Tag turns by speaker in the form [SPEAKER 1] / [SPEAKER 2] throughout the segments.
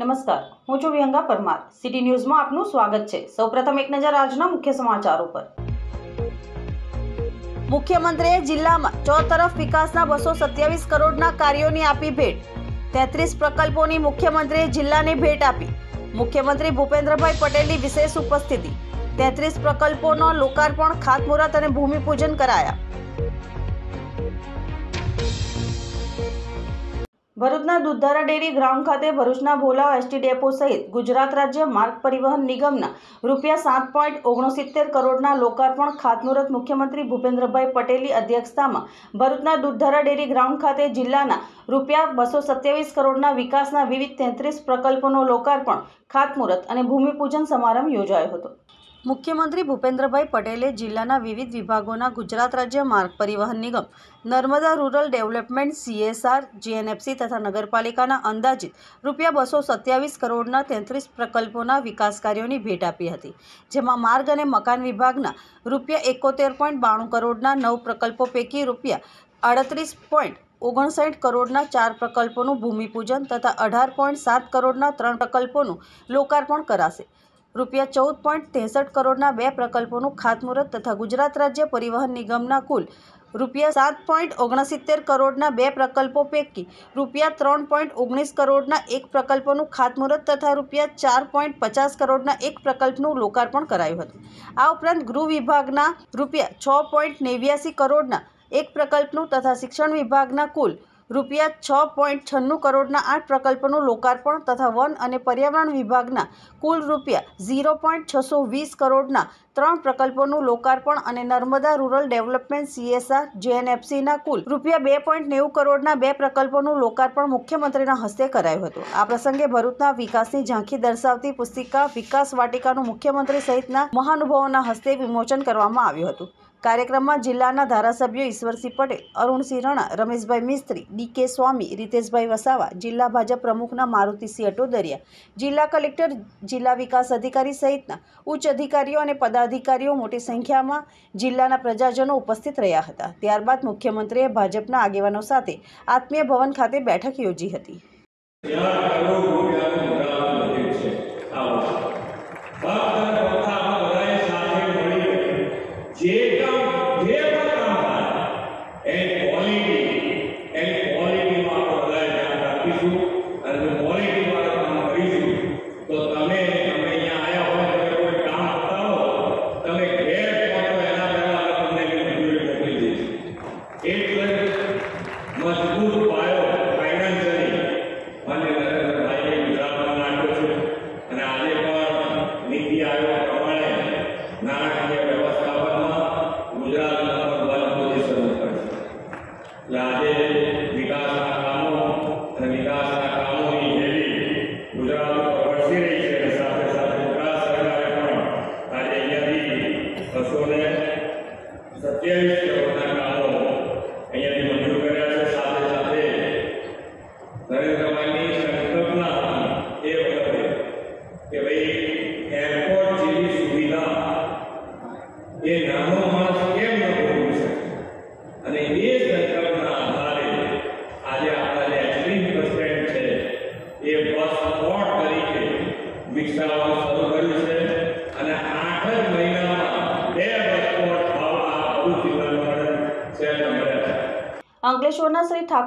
[SPEAKER 1] નમસ્કાર હું છું વિહંગા પરમાર સિટી ન્યૂઝમાં આપનું સ્વાગત છે સૌપ્રથમ એક નજર આજના મુખ્ય સમાચારો પર મુખ્યમંત્રીએ જિલ્લામાં ચોતરફ વિકાસના બસો સત્યાવીસ કરોડના કાર્યોની આપી ભેટ તેત્રીસ પ્રકલ્પોની મુખ્યમંત્રીએ જિલ્લાની ભેટ આપી મુખ્યમંત્રી ભૂપેન્દ્રભાઈ પટેલની વિશેષ ઉપસ્થિતિ તેત્રીસ પ્રકલ્પોનો લોકાર્પણ ખાતમુહૂર્ત અને ભૂમિપૂજન કરાયા ભરૂચના દૂધધારા ડેરી ગ્રાઉન્ડ ખાતે ભરૂચના ભોલાવ એસટી ડેપો સહિત ગુજરાત રાજ્ય માર્ગ પરિવહન નિગમના રૂપિયા સાત પોઈન્ટ ઓગણસિત્તેર કરોડના લોકાર્પણ ખાતમુહૂર્ત મુખ્યમંત્રી ભૂપેન્દ્રભાઈ પટેલની અધ્યક્ષતામાં ભરૂચના દૂધધારા ડેરી ગ્રાઉન્ડ ખાતે જિલ્લાના રૂપિયા બસો સત્યાવીસ કરોડના વિકાસના વિવિધ તેત્રીસ પ્રકલ્પોનો લોકાર્પણ ખાતમુહૂર્ત અને ભૂમિપૂજન સમારંભ યોજાયો હતો મુખ્યમંત્રી ભૂપેન્દ્રભાઈ પટેલે જિલ્લાના વિવિધ વિભાગોના ગુજરાત રાજ્ય માર્ગ પરિવહન નિગમ Narmada rural development CSR GNFC તથા નગરપાલિકાના અંદાજિત રૂપિયા બસો સત્યાવીસ કરોડના તેત્રીસ પ્રકલ્પોના વિકાસ કાર્યોની ભેટ આપી હતી જેમાં માર્ગ અને મકાન વિભાગના રૂપિયા એકોતેર પોઈન્ટ બાણું કરોડના નવ પ્રકલ્પો પૈકી રૂપિયા આડત્રીસ પોઈન્ટ ઓગણસાઠ કરોડના ચાર પ્રકલ્પોનું ભૂમિપૂજન તથા અઢાર પોઈન્ટ સાત કરોડના ત્રણ પ્રકલ્પોનું લોકાર્પણ કરાશે રૂપિયા ચૌદ પોઈન્ટ ત્રેસઠ કરોડના બે પ્રકલ્પોનું ખાતમુહૂર્ત તથા ગુજરાત રાજ્ય પરિવહન નિગમના કુલ રૂપિયા સાત પોઈન્ટ ઓગણસિત્તેર કરોડના બે પ્રકલ્પો પૈકી રૂપિયા ત્રણ પોઈન્ટ ઓગણીસ કરોડના એક પ્રકલ્પોનું ખાતમુહૂર્ત તથા રૂપિયા ચાર પોઈન્ટ પચાસ કરોડના એક પ્રકલ્પનું લોકાર્પણ કરાયું હતું આ ઉપરાંત ગૃહ વિભાગના રૂપિયા છ પોઈન્ટ નેવ્યાસી કરોડના એક પ્રકલ્પનું તથા શિક્ષણ વિભાગના કુલ રૂપિયા છ પોઈન્ટ છન્નું કરોડના આઠ પ્રકલ્પોનું લોકાર્પણ તથા વન અને પર્યાવરણ વિભાગના કુલ રૂપિયા ઝીરો પોઈન્ટ છસો વીસ કરોડના ત્રણ પ્રકલ્પોનું લોકાર્પણ અને નર્મદા રૂરલ ડેવલપમેન્ટ સીએસઆર જેએનએફસીના કુલ રૂપિયા બે પોઈન્ટ નેવું કરોડના બે પ્રકલ્પોનું લોકાર્પણ મુખ્યમંત્રીના હસ્તે કરાયું હતું આ પ્રસંગે ભરૂચના વિકાસની ઝાંખી દર્શાવતી પુસ્તિકા વિકાસ વાટિકાનું મુખ્યમંત્રી સહિતના મહાનુભાવોના હસ્તે વિમોચન કરવામાં આવ્યું હતું કાર્યક્રમમાં જિલ્લાના ધારાસભ્યો ઈશ્વરસિંહ પટેલ અરુણસિંહ રણા રમેશભાઈ મિસ્ત્રી ડીકે સ્વામી રીતેશભાઈ વસાવા જિલ્લા ભાજપ પ્રમુખના મારુતિસિંહ અટોદરિયા જિલ્લા કલેક્ટર જિલ્લા વિકાસ અધિકારી સહિતના ઉચ્ચ અધિકારીઓ અને પદાધિકારીઓ મોટી સંખ્યામાં જિલ્લાના પ્રજાજનો ઉપસ્થિત રહ્યા હતા ત્યારબાદ મુખ્યમંત્રીએ ભાજપના આગેવાનો સાથે આત્મીય ભવન ખાતે બેઠક યોજી હતી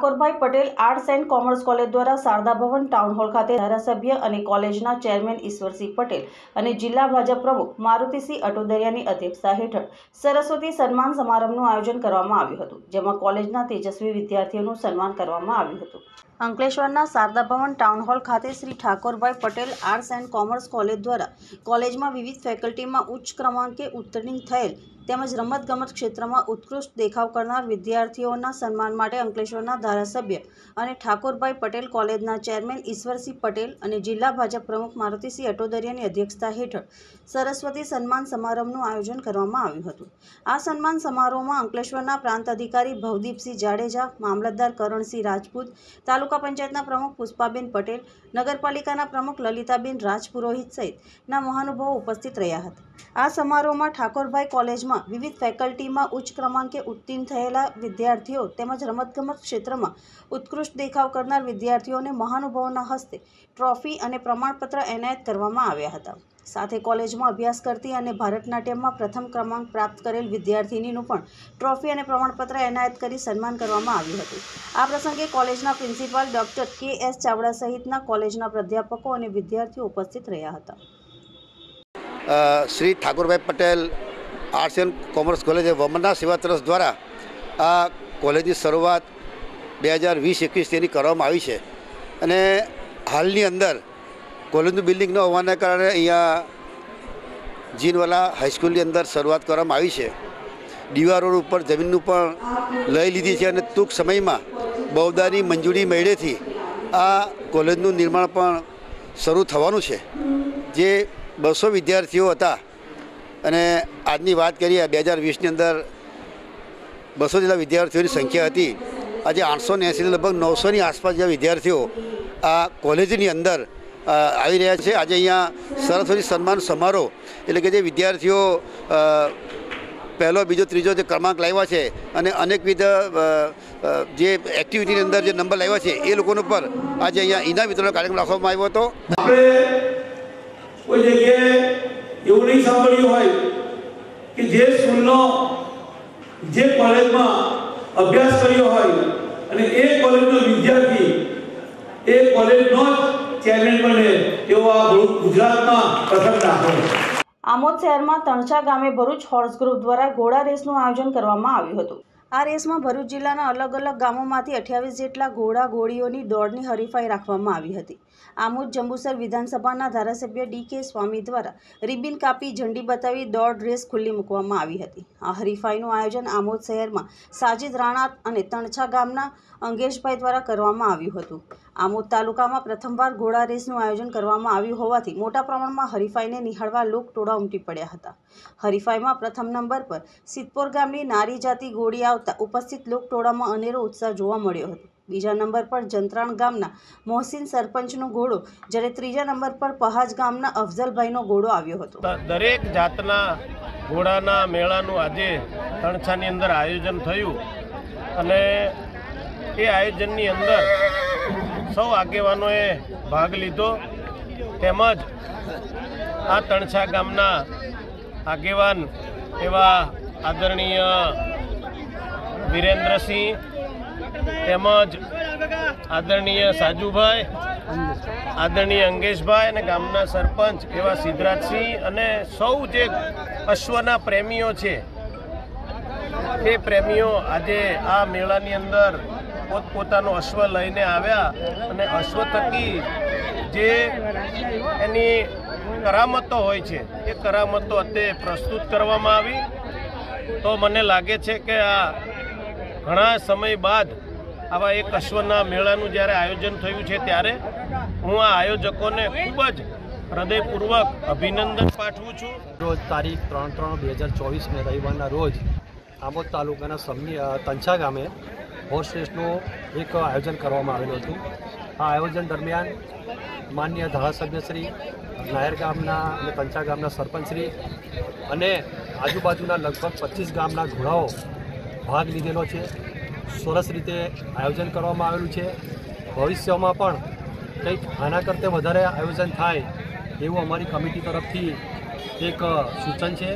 [SPEAKER 1] Thakorbhai Patel arts and commerce college દ્વારા શારદા ભવન ટાઉન હોલ ખાતે ધારાસભ્ય અને કોલેજના ચેરમેન ઈશ્વરસિંહ પટેલ અને જિલ્લા ભાજપ પ્રમુખ મારુતિસિંહ અટોદરિયાની અધ્યક્ષતા હેઠળ સરસ્વતી સન્માન સમારંભનું આયોજન કરવામાં આવ્યું હતું જેમાં કોલેજના તેજસ્વી વિદ્યાર્થીઓનું સન્માન કરવામાં આવ્યું હતું અંકલેશ્વરના શારદા ભવન ટાઉન હોલ ખાતે Shri Thakorbhai Patel arts and commerce college દ્વારા કોલેજમાં વિવિધ ફેકલ્ટીમાં ઉચ્ચ ક્રમાંકે ઉત્તીર્ણ થયેલ તેમજ રમતગમત ક્ષેત્રમાં ઉત્કૃષ્ટ દેખાવ કરનાર વિદ્યાર્થીઓના સન્માન માટે અંકલેશ્વરના ધારાસભ્ય અને ઠાકોરભાઈ પટેલ કોલેજના ચેરમેન ઈશ્વરસિંહ પટેલ અને જિલ્લા ભાજપ પ્રમુખ મારુતિસિંહ અટોદરિયાની અધ્યક્ષતા હેઠળ સરસ્વતી સન્માન સમારંભનું આયોજન કરવામાં આવ્યું હતું આ સન્માન સમારોહમાં અંકલેશ્વરના પ્રાંત અધિકારી ભવદીપસિંહ જાડેજા મામલતદાર કરણસિંહ રાજપૂત તાલુકા પંચાયતના પ્રમુખ પુષ્પાબેન પટેલ નગરપાલિકાના પ્રમુખ લલિતાબેન રાજપુરોહિત સહિતના મહાનુભાવો ઉપસ્થિત રહ્યા હતા આ સમારોહમાં ઠાકોરભાઈ કોલેજમાં ક્ષેત્રમાં વિવિધ ફેકલ્ટીમાં ઉચ્ચ ક્રમાંકે ઉત્તીર્ણ થયેલા વિદ્યાર્થીઓ તેમજ રમતગમત ક્ષેત્રમાં ઉત્કૃષ્ટ દેખાવ કરનાર વિદ્યાર્થીઓને મહાનુભાવોના હસ્તે ટ્રોફી અને પ્રમાણપત્ર એનાયત કરવામાં આવ્યા હતા સાથે કોલેજમાં અભ્યાસ કરતી અને ભરતનાટ્યમમાં પ્રથમ ક્રમાંક પ્રાપ્ત કરેલ વિદ્યાર્થીનીનું પણ ટ્રોફી અને પ્રમાણપત્ર એનાયત કરી સન્માન કરવામાં આવ્યું હતું આ પ્રસંગે કોલેજના principal doctor K S Chavda સહિતના કોલેજના પ્રાધ્યાપકો અને વિદ્યાર્થીઓ ઉપસ્થિત રહ્યા હતા
[SPEAKER 2] Shri Thakorbhai Patel arts and commerce college વમનના સેવા ટ્રસ્ટ દ્વારા આ કોલેજની શરૂઆત બે હજાર વીસ એકવીસ તેની કરવામાં આવી છે અને હાલની અંદર કોલેજનું બિલ્ડિંગ ન હોવાને કારણે અહીંયા જીનવાલા હાઈસ્કૂલની અંદર શરૂઆત કરવામાં આવી છે દીવા રોડ ઉપર જમીનનું પણ લઈ લીધી છે અને ટૂંક સમયમાં બહુદાની મંજૂરી મેળેથી આ કોલેજનું નિર્માણ પણ શરૂ થવાનું છે જે બસો વિદ્યાર્થીઓ હતા અને આજની વાત કરીએ બે હજાર વીસની અંદર બસો જેટલા વિદ્યાર્થીઓની સંખ્યા હતી આજે આઠસો ને એંસીથી લગભગ નવસોની આસપાસ જે વિદ્યાર્થીઓ આ કોલેજની અંદર આવી રહ્યા છે આજે અહીંયા સરસ્વતી સન્માન સમારોહ એટલે કે જે વિદ્યાર્થીઓ પહેલો બીજો ત્રીજો જે ક્રમાંક લાવ્યા છે અને અનેકવિધ જે એક્ટિવિટીની અંદર જે નંબર લાવ્યા છે એ લોકોનો પર આજે અહીંયા ઇનામ વિતરણનો કાર્યક્રમ રાખવામાં આવ્યો હતો એવું નહીં સાંભળ્યું હોય
[SPEAKER 3] કે જે સ્કૂલનો જે કોલેજમાં અભ્યાસ કર્યો હોય અને એ કોલેજનો વિદ્યાર્થી એ કોલેજનો જ ચેરમેન બને એવો આ ગુજરાતમાં પ્રથમ દાખલો
[SPEAKER 1] આમોદ શહેરમાં તણછા ગામે ભરૂચ હોર્સ ગ્રુપ દ્વારા ઘોડા રેસનું આયોજન કરવામાં આવ્યું હતું આ રેસમાં ભરૂચ જિલ્લાના અલગ અલગ ગામોમાંથી અઠ્યાવીસ જેટલા ઘોડા ઘોડીઓની દોડની હરીફાઈ રાખવામાં આવી હતી આમોદ જંબુસર વિધાનસભાના ધારાસભ્ય ડી કે સ્વામી દ્વારા રિબિન કાપી ઝંડી બતાવી દોડ રેસ ખુલ્લી મૂકવામાં આવી હતી આ હરીફાઈનું આયોજન આમોદ શહેરમાં સાજિદ રાણા અને તણછા ગામના અંગેશભાઈ દ્વારા કરવામાં આવ્યું હતું આમોદ તાલુકામાં પ્રથમવાર ઘોડા રેસનું આયોજન કરવામાં આવ્યું હોવાથી મોટા પ્રમાણમાં હરીફાઈને નિહાળવા લોક ટોળા ઉમટી પડ્યા હતા હરીફાઈમાં પ્રથમ નંબર પર સિદ્ધપોર ગામની નારી જાતિ ઘોડી આવતા ઉપસ્થિત લોક ટોળામાં અનેરો ઉત્સાહ જોવા મળ્યો હતો બીજા નંબર પર જંત્રાણ ગામના મોહસિન સરપંચનો ઘોડો જ્યારે ત્રીજા નંબર પર પહાજ ગામના અફઝલભાઈનો ઘોડો આવ્યો હતો
[SPEAKER 3] દરેક જાતના ઘોડાના મેળાનું આજે તણછાની અંદર આયોજન થયું અને એ આયોજનની અંદર સૌ આગેવાનોએ ભાગ લીધો તેમજ આ તણછા ગામના આગેવાન એવા આદરણીય વિરેન્દ્રસિંહ તેમજ આદરણીય સાજુભાઈ આદરણીય અંગેશભાઈ અને ગામના સરપંચ એવા સિદ્ધરાજસિંહ અને સૌ જે અશ્વના પ્રેમીઓ છે તે પ્રેમીઓ આજે આ મેળાની અંદર પોતપોતાનું અશ્વ લઈને આવ્યા અને અશ્વ થકી જે એની કરામતો હોય છે એ કરામતો અત્યારે પ્રસ્તુત કરવામાં આવી તો મને લાગે છે કે આ ઘણા સમય બાદ આવા એક અશ્વના મેળાનું જ્યારે આયોજન થયું છે ત્યારે હું આ આયોજકોને ખૂબ જ હૃદયપૂર્વક અભિનંદન પાઠવું છું રોજ તારીખ ત્રણ ત્રણ બે હજાર ચોવીસને રવિવારના રોજ આમોદ તાલુકાના સમની તંછા ગામે હોર્સ રેસનું એક આયોજન કરવામાં આવેલું હતું આ આયોજન દરમિયાન માન્ય ધારાસભ્યશ્રી નાયર ગામના અને પંચા ગામના સરપંચશ્રી અને આજુબાજુના લગભગ પચીસ ગામના ઘોડાઓ ભાગ લીધેલો છે સરસ રીતે આયોજન કરવામાં આવેલું છે ભવિષ્યમાં પણ કંઈક આના કરતાં વધારે આયોજન થાય એવું અમારી કમિટી તરફથી એક સૂચન છે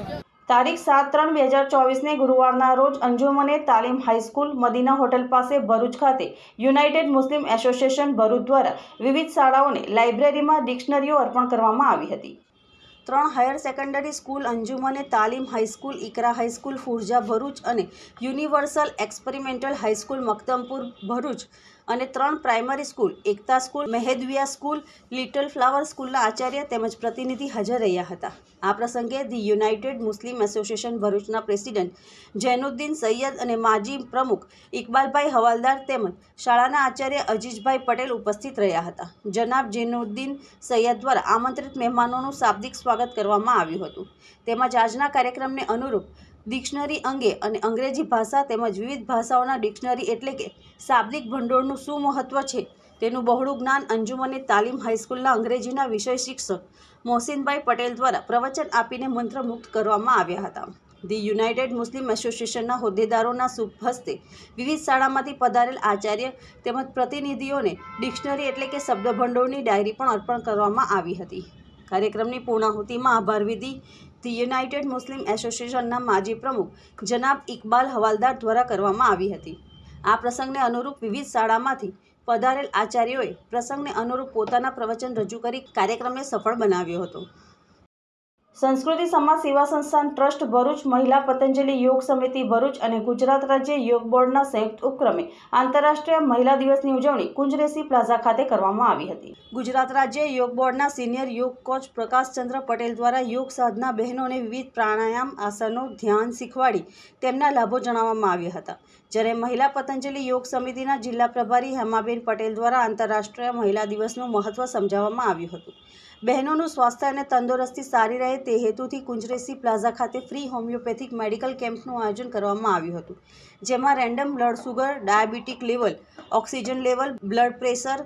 [SPEAKER 1] તારીખ સાત ત્રણ બે હજાર ચોવીસને ગુરુવારના રોજ અંજુમને તાલીમ હાઈસ્કૂલ મદીના હોટલ પાસે ભરૂચ ખાતે યુનાઇટેડ મુસ્લિમ એસોસિએશન ભરૂચ દ્વારા વિવિધ શાળાઓને લાઇબ્રેરીમાં ડિક્શનરીઓ અર્પણ કરવામાં આવી હતી ત્રણ higher secondary school Anjumane Talim high school Iqra high school Furja Bharuch અને universal experimental high school Maktampur Bharuch અને ત્રણ primary school Ekta school Mahedviya school little flower સ્કૂલના આચાર્ય તેમજ પ્રતિનિધિ હાજર રહ્યા હતા આ પ્રસંગે ધી યુનાઇટેડ મુસ્લિમ એસોસિએશન ભરૂચના પ્રેસિડેન્ટ જૈનુદ્દીન સૈયદ અને માજી પ્રમુખ ઇકબાલભાઈ હવાલદાર તેમજ શાળાના આચાર્ય અજીજભાઈ પટેલ ઉપસ્થિત રહ્યા હતા જનાબ જૈનુદ્દીન સૈયદ દ્વારા આમંત્રિત મહેમાનોનું શાબ્દિક સ્વાગત કરવામાં આવ્યું હતું તેમજ આજના કાર્યક્રમને અનુરૂપ ડિક્શનરી અંગે અને અંગ્રેજી ભાષા તેમજ વિવિધ ભાષાઓના ડિક્શનરી એટલે કે શાબ્દિક ભંડોળનું શું મહત્ત્વ છે તેનું બહોળું જ્ઞાન અંજુમને તાલીમ હાઈસ્કૂલના અંગ્રેજીના વિષય શિક્ષક મોહસિનભાઈ પટેલ દ્વારા પ્રવચન આપીને મંત્રમુક્ત કરવામાં આવ્યા હતા ધી યુનાઇટેડ મુસ્લિમ એસોસિએશનના હોદ્દેદારોના શુભ વિવિધ શાળામાંથી પધારેલ આચાર્ય તેમજ પ્રતિનિધિઓને ડિક્શનરી એટલે કે શબ્દભંડોળની ડાયરી પણ અર્પણ કરવામાં આવી હતી કાર્યક્રમની પૂર્ણાહુતિમાં આભાર વિધિ ધી યુનાઇટેડ મુસ્લિમ એસોસિએશનના માજી પ્રમુખ જનાબ ઇકબાલ હવાલદાર દ્વારા કરવામાં આવી હતી આ પ્રસંગને અનુરૂપ વિવિધ શાળામાંથી પધારેલ આચાર્યોએ પ્રસંગને અનુરૂપ પોતાના પ્રવચન રજૂ કરી કાર્યક્રમને સફળ બનાવ્યો હતો સંસ્કૃતિ સમાજ સેવા સંસ્થાન ટ્રસ્ટ ભરૂચ મહિલા પતંજલિ યોગ સમિતિ ભરૂચ અને ગુજરાત રાજ્ય યોગ બોર્ડના સંયુક્ત ઉપક્રમે આંતરરાષ્ટ્રીય મહિલા દિવસની ઉજવણી કુંજરેસી પ્લાઝા ખાતે કરવામાં આવી હતી ગુજરાત રાજ્ય યોગ બોર્ડના સિનિયર યોગ કોચ પ્રકાશચંદ્ર પટેલ દ્વારા યોગ સાધના બહેનોને વિવિધ પ્રાણાયામ આસનો ધ્યાન શીખવાડી તેમના લાભો જણાવવામાં આવ્યા હતા જ્યારે મહિલા પતંજલિ યોગ સમિતિના જિલ્લા પ્રભારી હેમાબેન પટેલ દ્વારા આંતરરાષ્ટ્રીય મહિલા દિવસનું મહત્વ સમજાવવામાં આવ્યું હતું બહેનોનું સ્વાસ્થ્ય અને તંદુરસ્તી સારી રહે તે હેતુથી કુંજરેસી પ્લાઝા ખાતે ફ્રી હોમિયોપેથિક મેડિકલ કેમ્પનું આયોજન કરવામાં આવ્યું હતું જેમાં random blood sugar diabetic level oxygen level blood pressure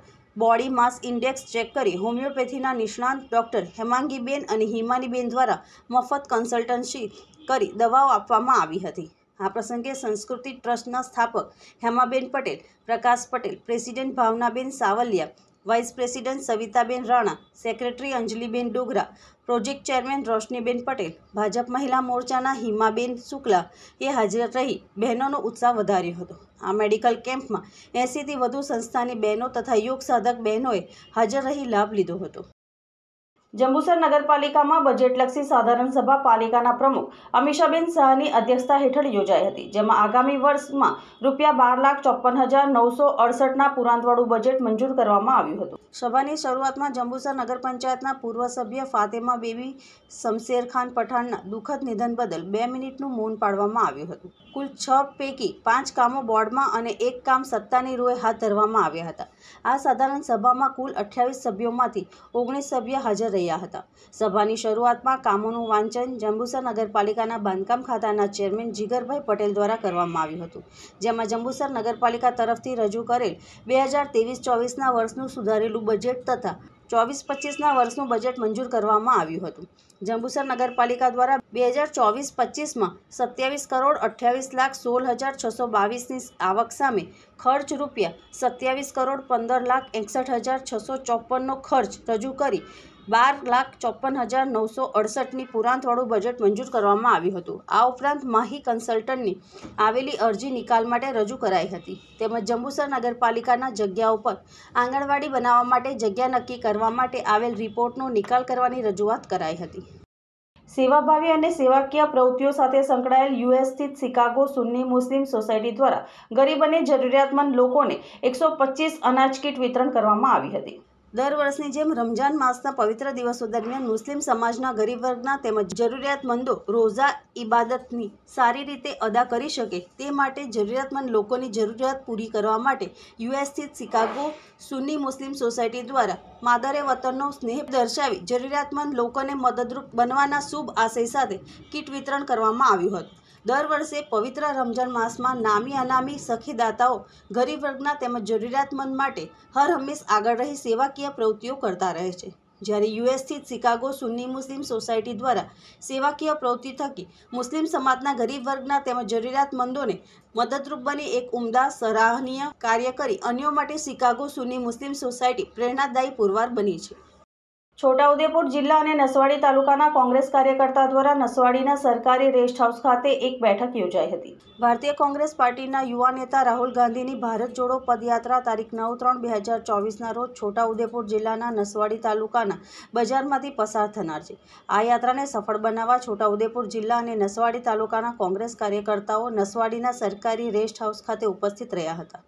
[SPEAKER 1] body mass index check કરી હોમિયોપેથીના નિષ્ણાંત ડૉક્ટર હેમાંગીબેન અને હિમાનીબેન દ્વારા મફત કન્સલ્ટન્સી કરી દવાઓ આપવામાં આવી હતી આ પ્રસંગે સંસ્કૃતિ ટ્રસ્ટના સ્થાપક Hemaben Patel Prakash Patel president Bhavnaben Savaliya vice president Savitaben Rana secretary Anjaliben Dogra project chairman Roshniben Patel Bhajap મહિલા મોરચાના હિમાબેન શુક્લા એ હાજર રહી બહેનોનો ઉત્સાહ વધાર્યો હતો આ મેડિકલ કેમ્પમાં એંસીથી વધુ સંસ્થાની બહેનો તથા યોગ સાધક બહેનોએ હાજર રહી લાભ લીધો હતો જંબુસર નગરપાલિકામાં બજેટલક્ષી સાધારણ સભા પાલિકાના પ્રમુખ અમીષાબેન શાહની અધ્યક્ષતા હેઠળ યોજાઈ હતી જેમાં આગામી વર્ષમાં રૂપિયા બાર લાખ ચોપન હજાર નવસો અડસઠના પુરાંતવાળું બજેટ મંજૂર કરવામાં આવ્યું હતું સભાની શરૂઆતમાં જંબુસર નગર પંચાયતના પૂર્વ સભ્ય ફાતેમા બેબી શમશેર ખાન પઠાણના દુઃખદ નિધન બદલ બે મિનિટનું મૌન પાડવામાં આવ્યું હતું કુલ છ પૈકી પાંચ કામો બોર્ડમાં અને એક કામ સત્તાની રૂએ હાથ ધરવામાં આવ્યા હતા આ સાધારણ સભામાં કુલ અઠ્યાવીસ સભ્યોમાંથી ઓગણીસ સભ્ય હાજર રહ્યા રહ્યા હતા સભાની શરૂઆતમાં કામોનું વાંચન જંબુસર નગરપાલિકાના બાંધકામ ખાતાના ચેરમેન જીગરભાઈ પટેલ દ્વારા કરવામાં આવ્યું હતું જેમાં જંબુસર નગરપાલિકા તરફથી રજૂ કરેલ બે હજાર ત્રેવીસ ચોવીસના વર્ષનું સુધારેલું બજેટ તથા ચોવીસ પચીસના વર્ષનું બજેટ મંજૂર કરવામાં આવ્યું હતું જંબુસર નગરપાલિકા દ્વારા બે હજાર ચોવીસ પચીસમાં સત્યાવીસ કરોડ અઠ્યાવીસ લાખ સોળ હજાર છસો બાવીસની આવક સામે ખર્ચ રૂપિયા સત્યાવીસ કરોડ પંદર લાખ એકસઠ હજાર છસો ચોપનનો ખર્ચ રજૂ કરી બાર લાખ ચોપન હજાર નવસો અડસઠની પુરાંતવાળું બજેટ મંજૂર કરવામાં આવ્યું હતું આ ઉપરાંત માહી કન્સલ્ટન્ટની આવેલી અરજી નિકાલ માટે રજૂ કરાઈ હતી તેમજ જંબુસર નગરપાલિકાના જગ્યા ઉપર આંગણવાડી બનાવવા માટે જગ્યા નક્કી કરવા માટે આવેલ રિપોર્ટનો નિકાલ કરવાની રજૂઆત કરાઈ હતી સેવાભાવી અને સેવાકીય પ્રવૃત્તિઓ સાથે સંકળાયેલ યુએસ સ્થિત શિકાગો સુન્ની મુસ્લિમ સોસાયટી દ્વારા ગરીબ અને જરૂરિયાતમંદ લોકોને એકસો અનાજ કીટ વિતરણ કરવામાં આવી હતી દર વર્ષની જેમ રમજાન માસના પવિત્ર દિવસો દરમિયાન મુસ્લિમ સમાજના ગરીબ વર્ગના તેમજ જરૂરિયાતમંદો રોઝા ઇબાદતની સારી રીતે અદા કરી શકે તે માટે જરૂરિયાતમંદ લોકોની જરૂરિયાત પૂરી કરવા માટે યુએસ સ્થિત શિકાગો સુન્ની મુસ્લિમ સોસાયટી દ્વારા માદરે વતનનો સ્નેહ દર્શાવી જરૂરિયાતમંદ લોકોને મદદરૂપ બનવાના શુભ આશય સાથે કીટ વિતરણ કરવામાં આવ્યું હતું દર વર્ષે પવિત્ર રમજાન માસમાં નામી અનામી સખીદાતાઓ ગરીબ વર્ગના તેમજ જરૂરિયાતમંદ માટે હર હંમેશ આગળ રહી સેવાકીય પ્રવૃત્તિઓ કરતા રહે છે જ્યારે યુએસ સ્થિત શિકાગો સુન્ની મુસ્લિમ સોસાયટી દ્વારા સેવાકીય પ્રવૃત્તિ થકી મુસ્લિમ સમાજના ગરીબ વર્ગના તેમજ જરૂરિયાતમંદોને મદદરૂપ બની એક ઉમદા સરાહનીય કાર્ય કરી અન્યો માટે શિકાગો સુન્ની મુસ્લિમ સોસાયટી પ્રેરણાદાયી પુરવાર બની છે છોટાઉદેપુર જિલ્લા અને નસવાડી તાલુકાના કોંગ્રેસ કાર્યકર્તા દ્વારા નસવાડીના સરકારી રેસ્ટ હાઉસ ખાતે એક બેઠક યોજાઈ હતી ભારતીય કોંગ્રેસ પાર્ટીના યુવા નેતા રાહુલ ગાંધીની ભારત જોડો પદયાત્રા તારીખ નવ ત્રણ બે હજાર ચોવીસના રોજ છોટાઉદેપુર જિલ્લાના નસવાડી તાલુકાના બજારમાંથી પસાર થનાર છે આ યાત્રાને સફળ બનાવવા છોટાઉદેપુર જિલ્લા અને નસવાડી તાલુકાના કોંગ્રેસ કાર્યકર્તાઓ નસવાડીના સરકારી રેસ્ટ હાઉસ ખાતે ઉપસ્થિત રહ્યા હતા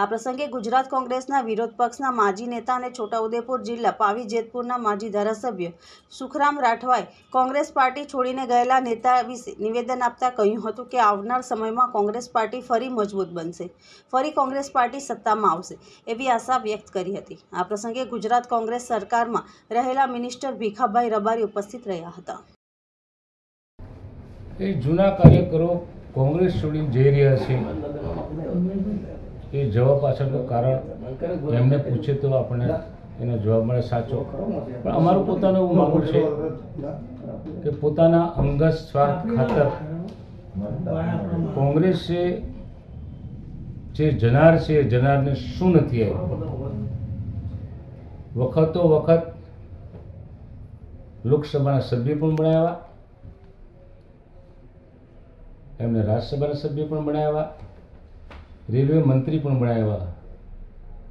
[SPEAKER 1] આ પ્રસંગે ગુજરાત કોંગ્રેસના વિરોધ પક્ષના માજી નેતા અને છોટાઉદેપુર જિલ્લા પાવી જેતપુરના માજી ધારાસભ્ય સુખરામ રાઠવાએ કોંગ્રેસ પાર્ટી છોડીને ગયેલા નેતા વિશે નિવેદન આપતા કહ્યું હતું કે આવનાર સમયમાં કોંગ્રેસ પાર્ટી ફરી મજબૂત બનશે ફરી કોંગ્રેસ પાર્ટી સત્તામાં આવશે એવી આશા વ્યક્ત કરી હતી આ પ્રસંગે ગુજરાત કોંગ્રેસ સરકારમાં રહેલા મિનિસ્ટર ભીખાભાઈ રબારી ઉપસ્થિત રહ્યા હતા
[SPEAKER 4] એ જૂના કાર્યકરો કોંગ્રેસ છોડીને જઈ રહ્યા છે એ જવા પાછળનું કારણ એમને પૂછે તો આપણે એનો જવાબ મળે સાચો પણ અમારું પોતાનું એવું માગવું છે કે પોતાના અંગત સ્વાર્થ ખાતર કોંગ્રેસે જે જનાર છે જનારને શું નથી આવ્યું વખતો વખત લોકસભાના સભ્ય પણ બનાવ્યા એમને રાજ્યસભાના સભ્ય પણ બનાવ્યા રેલવે મંત્રી પણ બનાવ્યા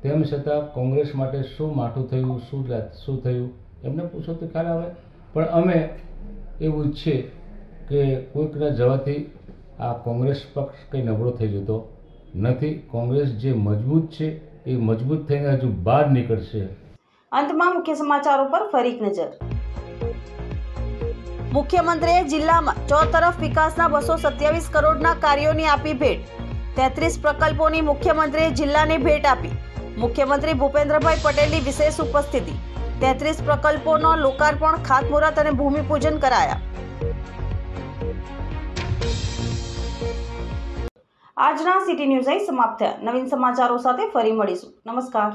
[SPEAKER 4] તેમ છતાં કોંગ્રેસ માટે શું માઠું થયું શું શું થયું એમને પૂછો તો ખ્યાલ આવે પણ અમે એવું ઈચ્છીએ કે કોઈકના જવાથી આ કોંગ્રેસ પક્ષ કંઈ નબળો થઈ જતો નથી કોંગ્રેસ જે મજબૂત છે એ મજબૂત થઈને હજુ બહાર નીકળશે
[SPEAKER 1] અંતમાં મુખ્ય સમાચારો પર ફરી નજર મુખ્યમંત્રીએ જિલ્લામાં ચોતરફ વિકાસના બસો સત્યાવીસ કરોડના કાર્યોની આપી ભેટ તેત્રીસ પ્રકલ્પોની મુખ્યમંત્રીએ જિલ્લાની ભેટ આપી મુખ્યમંત્રી ભૂપેન્દ્રભાઈ પટેલની વિશેષ ઉપસ્થિતિ તેત્રીસ પ્રકલ્પોનો લોકાર્પણ ખાતમુહૂર્ત અને ભૂમિપૂજન કરાયા આજના સિટી ન્યૂઝ અહીં સમાપ્ત થયા નવીન સમાચારો સાથે ફરી મળીશું નમસ્કાર